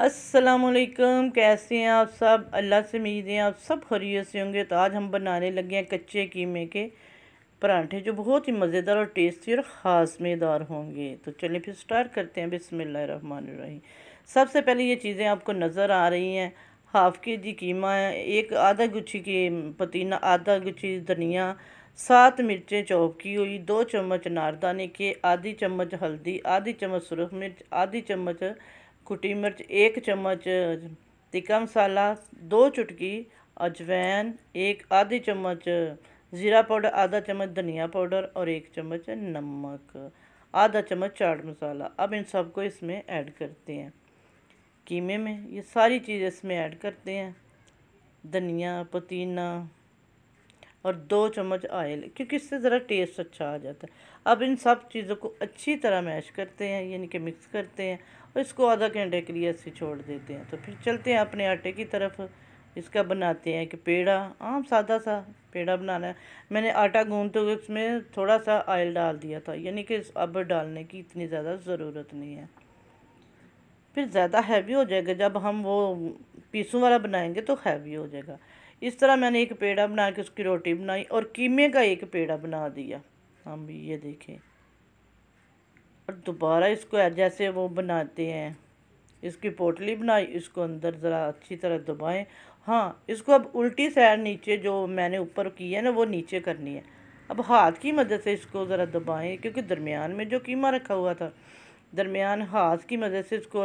असलकम कैसे हैं आप सब अल्लाह से उम्मीद हैं आप सब खरीत से होंगे तो आज हम बनाने लगे हैं कच्चे कीमे के पराठे जो बहुत ही मज़ेदार और टेस्टी और मेदार होंगे तो चलिए फिर स्टार्ट करते हैं बिसमीम सबसे पहले ये चीज़ें आपको नज़र आ रही हैं हाफ़ के जी कीमा है एक आधा गुच्छी की पतीना आधा गुच्छी धनिया सात मिर्चें चौप की हुई दो चम्मच नारदाने के आधी चम्मच हल्दी आधी चम्मच सुरख मिर्च आधी चम्मच कुटी मिर्च एक चम्मच तिक्का मसाला दो चुटकी अजवैन एक आधी चम्मच ज़ीरा पाउडर आधा चम्मच धनिया पाउडर और एक चम्मच नमक आधा चम्मच चाट मसाला अब इन सबको इसमें ऐड करते हैं कीमे में ये सारी चीज़ इसमें ऐड करते हैं धनिया पुदीना और दो चम्मच आयल क्योंकि इससे ज़रा टेस्ट अच्छा आ जाता है अब इन सब चीज़ों को अच्छी तरह मैश करते हैं यानी कि मिक्स करते हैं और इसको आधा घंटे के लिए ऐसे छोड़ देते हैं तो फिर चलते हैं अपने आटे की तरफ इसका बनाते हैं कि पेड़ा आम सादा सा पेड़ा बनाना है मैंने आटा गूंधते हुए उसमें थोड़ा सा आयल डाल दिया था यानी कि अब डालने की इतनी ज़्यादा ज़रूरत नहीं है फिर ज़्यादा हैवी हो जाएगा जब हम वो पीसों वाला बनाएंगे तो हैवी हो जाएगा इस तरह मैंने एक पेड़ा बना के उसकी रोटी बनाई और कीमे का एक पेड़ा बना दिया हम हाँ भी ये देखें और दोबारा इसको जैसे वो बनाते हैं इसकी पोटली बनाई इसको अंदर ज़रा अच्छी तरह दबाएं हाँ इसको अब उल्टी सैर नीचे जो मैंने ऊपर की है ना वो नीचे करनी है अब हाथ की मदद से इसको ज़रा दबाएं क्योंकि दरमियान में जो कीमा रखा हुआ था दरमियान हाथ की मदद से इसको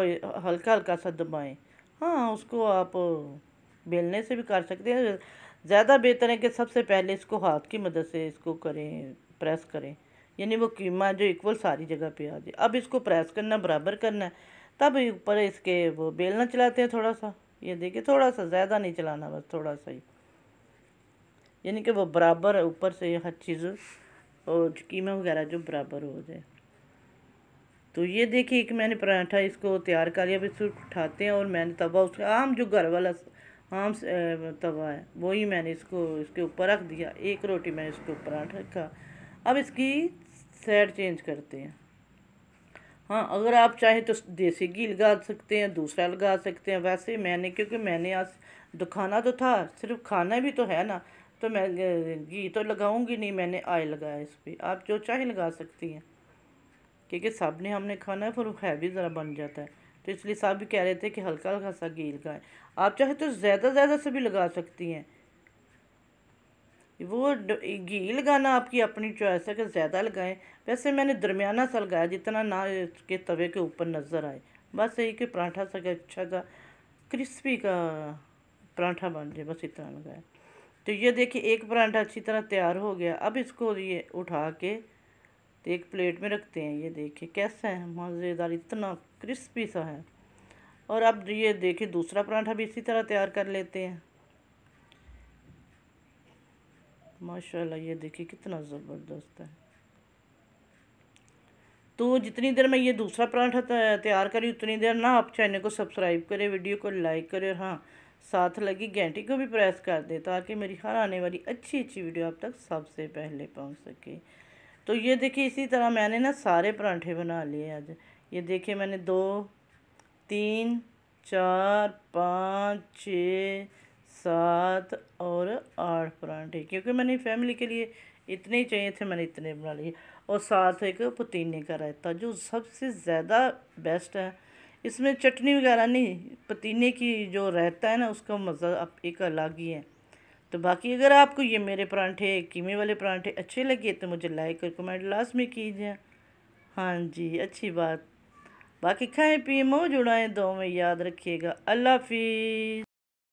हल्का हल्का सा दबाएं हाँ उसको आप बेलने से भी कर सकते हैं ज़्यादा बेहतर है कि सबसे पहले इसको हाथ की मदद से इसको करें प्रेस करें यानी वो कीमा जो इक्वल सारी जगह पे आ जाए अब इसको प्रेस करना बराबर करना है तब ऊपर इसके वो बेलना चलाते हैं थोड़ा सा ये देखिए थोड़ा सा ज़्यादा नहीं चलाना बस थोड़ा सा ही यानी कि वो बराबर ऊपर से हर चीज़ और कीमा वगैरह जो बराबर हो जाए तो ये देखिए कि मैंने पराठा इसको तैयार कर लिया अब इसको उठाते हैं और मैंने तवा उसका आम जो घर वाला आम्स तवा है वही मैंने इसको इसके ऊपर रख दिया एक रोटी मैंने इसके ऊपर रखा अब इसकी सैड चेंज करते हैं हाँ अगर आप चाहें तो देसी घी लगा सकते हैं दूसरा लगा सकते हैं वैसे मैंने क्योंकि मैंने आज दुखाना तो, तो था सिर्फ खाना भी तो है ना तो मैं घी तो लगाऊंगी नहीं मैंने आयल लगाया इस पर आप जो चाहे लगा सकती हैं क्योंकि सब ने हमने खाना है फिर है भी ज़रा बन जाता है तो इसलिए साहब भी कह रहे थे कि हल्का हल्का सा घी लगाएं आप चाहे तो ज़्यादा ज़्यादा से भी लगा सकती हैं वो घी लगाना आपकी अपनी चॉइस है कि ज़्यादा लगाएं वैसे मैंने दरमियाना सा लगाया जितना ना इसके तवे के ऊपर नज़र आए बस यही कि पराठा सा अच्छा का अच्छा का क्रिस्पी का पराठा बन जाए बस इतना लगाया तो ये देखिए एक पराठा अच्छी तरह तैयार हो गया अब इसको ये उठा के एक प्लेट में रखते हैं ये देखिए कैसा है मज़ेदार इतना क्रिस्पी सा है और अब ये देखिए दूसरा पराठा भी इसी तरह तैयार कर लेते हैं माशाल्लाह ये देखिए कितना ज़बरदस्त है तो जितनी देर मैं ये दूसरा पराठा तैयार करी उतनी देर ना आप चैनल को सब्सक्राइब करें वीडियो को लाइक करें और हाँ साथ लगी घंटी को भी प्रेस कर दें ताकि मेरी हर आने वाली अच्छी अच्छी वीडियो आप तक सबसे पहले पहुंच सके तो ये देखिए इसी तरह मैंने ना सारे पराठे बना लिए आज ये देखिए मैंने दो तीन चार पाँच छ सात और आठ परांठे क्योंकि मैंने फैमिली के लिए इतने ही चाहिए थे मैंने इतने बना लिए और साथ एक पुतीने का रायता जो सबसे ज़्यादा बेस्ट है इसमें चटनी वगैरह नहीं पुतीने की जो रहता है ना उसका मज़ा आप एक अलग ही है तो बाकी अगर आपको ये मेरे परांठे कीमे वाले परांठे अच्छे लगे तो मुझे लाइक और कमेंट लास्ट में कीजिए हाँ जी अच्छी बात बाकी खाएं पिए मौज उड़ाएं दो में याद रखिएगा अल्लाह हाफिज़